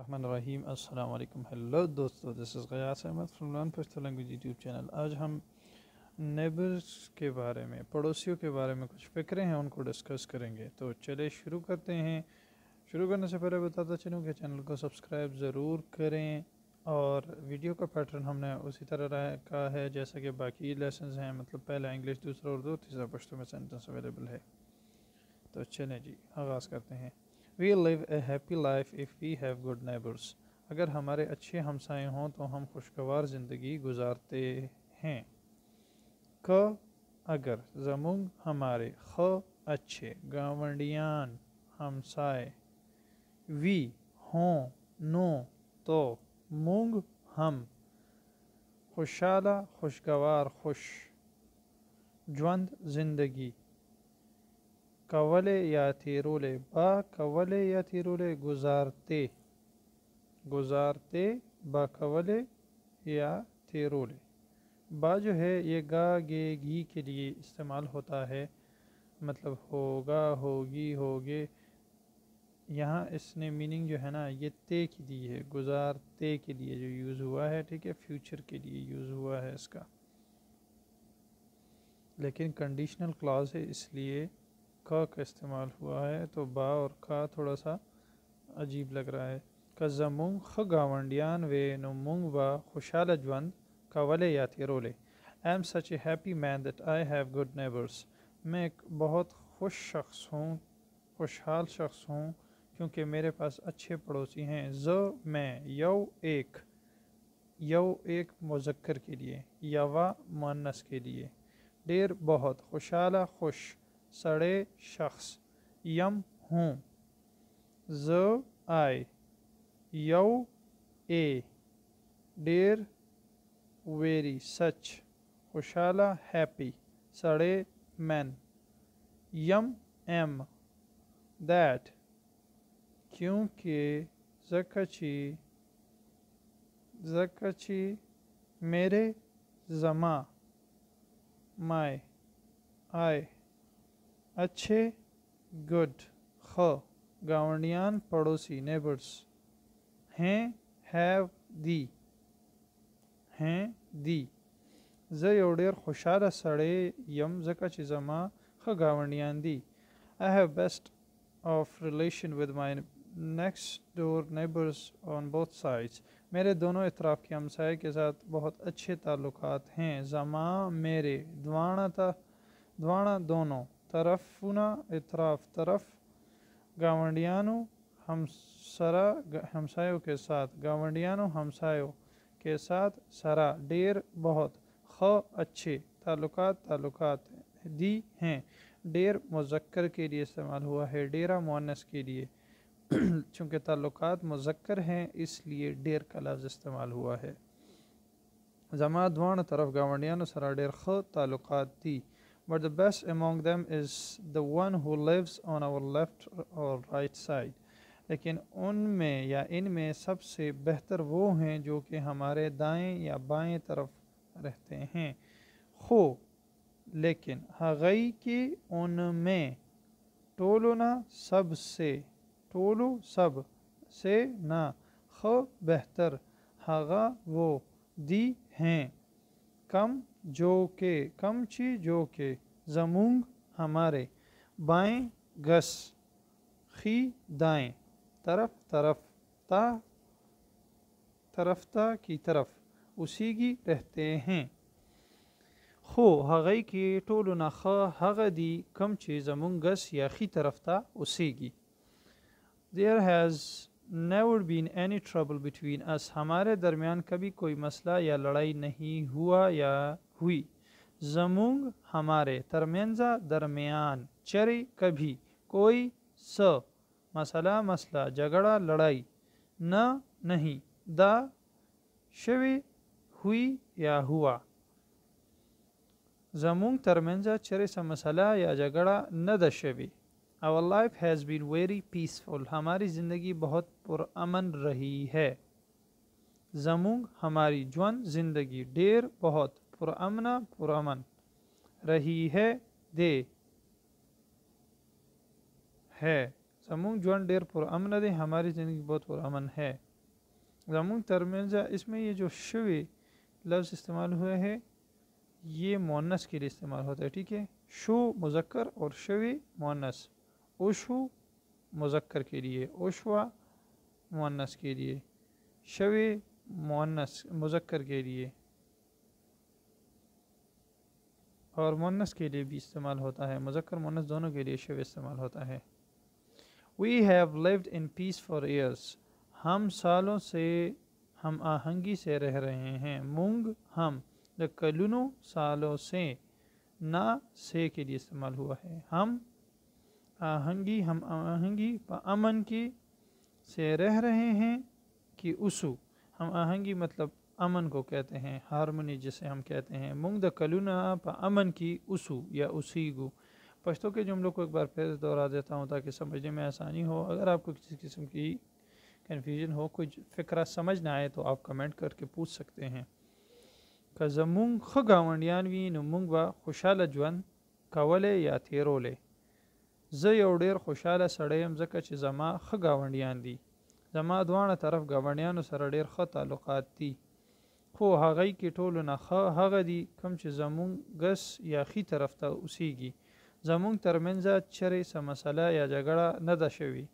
रहीम अस्सलाम वालेकुम हेलो दोस्तों this is Ghayas Ahmad from learn Pashto language YouTube channel आज हम नेबर्स के बारे में पड़ोसियों के बारे में कुछ फ़िक्रें हैं उनको डिस्कस करेंगे तो चले शुरू करते हैं शुरू करने से पहले बताता चलूँ कि चैनल को सब्सक्राइब ज़रूर करें और वीडियो का पैटर्न हमने उसी तरह का है जैसा कि बाकी लेसन हैं मतलब पहला इंग्लिश दूसरा उर्दू तीसरा पश्तो में सेंटेंस अवेलेबल है तो चलें जी आगाज़ करते हैं we live a happy life if we have good neighbours अगर हमारे अच्छे हमसाए हों तो हम खुशगवार ज़िंदगी गुजारते हैं क अगर जमुंग हमारे ख अच्छे गावंडियान हमसाए वी हों नो तो मूंग हम खुशाला खुशगवार खुश ज्वंद ज़िंदगी कवल या तिरुल बा कवल या तिरुल गुजारते गुजारते बकवल या तिरुल बा जो है ये गा गे घी के लिए इस्तेमाल होता है मतलब होगा होगी होगे यहाँ इसने मीनिंग जो है ना ये ते के लिए है गुजारते के लिए जो यूज़ हुआ है ठीक है फ्यूचर के लिए यूज़ हुआ है इसका लेकिन कंडीशनल क्लॉज है इसलिए का का इस्तेमाल हुआ है तो बा और का थोड़ा सा अजीब लग रहा है कज़मुंग ख गावंडियान वे नुमुंग व खुशहाल अजवंद कवले याति रोले I am such a happy man that I have good neighbours मैं एक बहुत खुश शख्स हूँ खुशहाल शख्स हूँ क्योंकि मेरे पास अच्छे पड़ोसी हैं ज मैं यौ एक यौ एक मुजक्र के लिए यवा मानस के लिए डेर बहुत खुशहाल खुश सड़े शख्स यम हूँ ज आए यौ ए डेर वेरी सच खुशाला हैप्पी सड़े मैन यम एम दैट क्योंकि जकची जकची मेरे जमा माए आए अच्छे गुड ख गवंडियान पड़ोसी नेबर्स हैं हैव दी हैं दी ज यो खुशाल सड़े यम जका चि जमा ख गवंडियान दी I have best of relation with my next door neighbours on both sides मेरे दोनों इतराफ़ के हमसाय के साथ बहुत अच्छे ताल्लुक हैं जमा मेरे दवाना था दवाना दोनों तरफुना इतराफ तरफ गावंडियानो हमसरा हमसायों के साथ गावंडियानो हमसायों के साथ सरा डेर बहुत ख अच्छे ताल्लुक ताल्लुक दी हैं डेर मुजक्कर के लिए इस्तेमाल हुआ है डेरा मुनस के लिए चूँकि ताल्लुक मुजक्कर हैं इसलिए डेर का लफ्ज़ इस्तेमाल हुआ है जमा द्वाण तरफ गावंडियानो सरा डेर ख ताल्लुक दी but the best among them is the one who lives on our left और right side लेकिन उनमें या इनमें सबसे बेहतर वो हैं जो कि हमारे दाएं या बाएं तरफ रहते हैं खो लेकिन हगई की उनमें टोलो ना सब से टोलो सब से ना ख बेहतर हगा वो दी हैं کم جو کې کم چی جو کې زمونږ هماره بائیں گس خی دائیں طرف طرف تا طرف تا کی طرف اسی کی رہتے ہیں خو هغه کې ټولو نه ښه هغه دي کوم چې زمونږ ګس یا خي طرف ته اوسیږي there has never been any trouble between us हमारे दरमियान कभी कोई मसला या लड़ाई नहीं हुआ या हुई زمونږ हमारे ترمنځ درمیان چری कभी कोई स مسله مسله جګړه لړۍ نه नहीं دا شوی हुई یا هوا زمونږ ترمنځ چری څه مسله یا جګړه نه ده شوی our life has been very peaceful हमारी ज़िंदगी बहुत पुरअमन रही है जमूंग हमारी जवन ज़िंदगी डेर बहुत पुरअमना पुरअमन रही है दे है जमूंग जवन डेर पुरअमन दे हमारी ज़िंदगी बहुत पुरअमन है जमुंग तरमेजा इसमें ये जो शवे लफ्ज़ इस्तेमाल हुए है ये मोनस के लिए इस्तेमाल होता है ठीक है शो मुजक्कर और शवे मोनस ओशु मुजक्कर के लिए ओशवा मुन्नस के लिए शवे मुन्नस मुजक्कर के लिए और मुन्नस के लिए भी इस्तेमाल होता है मुजक्कर मुनस दोनों के लिए शव इस्तेमाल होता है we have lived in peace for years हम सालों से हम आहंगी से रह रहे हैं मूंग हम द कलुनों सालों से ना से के लिए इस्तेमाल हुआ है हम आहंगी हम आहंगी व अमन की से रह रहे हैं कि उसू हम आहंगी मतलब अमन को कहते हैं हारमोनी जिसे हम कहते हैं द कलुना प अमन की उसू या उसीगु पश्तों के जुमलों को एक बार फिर दोहरा देता हूँ ताकि समझने में आसानी हो अगर आपको किसी किस्म की कन्फ्यूजन हो कुछ फ़िक्र समझ ना आए तो आप कमेंट करके पूछ सकते हैं कज़मुंग खगावंडियानवीन मुंग व खुशाल जवन कवले या थेरोले زه یو ډیر خوشاله سړی یم ځکه چې زما ښه گاونډیان دي زما دواړه طرف گاونډیانو سره ډیر ښه تعلقات دي خو هغې کې ټولو نه ښه هغه دي کوم چې زمونږ ګس یا ښي طرف ته اوسیږي زمونږ ترمنځه چرې څه مسله یا جګړه نه ده شوي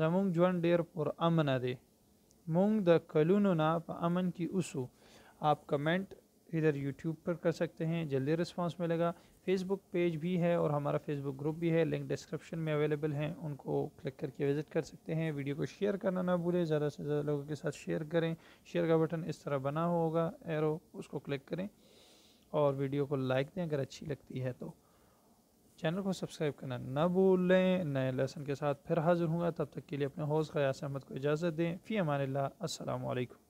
زمونږ ژوند ډیر پر امن دی مونږ د کلونو نه په امن کې اوسو آپ کمنٹ इधर यूट्यूब पर कर सकते हैं जल्दी रिस्पांस मिलेगा फेसबुक पेज भी है और हमारा फेसबुक ग्रुप भी है लिंक डिस्क्रिप्शन में अवेलेबल हैं उनको क्लिक करके विज़िट कर सकते हैं वीडियो को शेयर करना ना भूलें ज़्यादा से ज़्यादा लोगों के साथ शेयर करें शेयर का बटन इस तरह बना होगा एरो उसको क्लिक करें और वीडियो को लाइक दें अगर अच्छी लगती है तो चैनल को सब्सक्राइब करना ना भूलें नए लेसन के साथ फिर हाजिर होंगे तब तक के लिए अपने हौस का अहमद को इजाज़त दें फ़ी अमान असल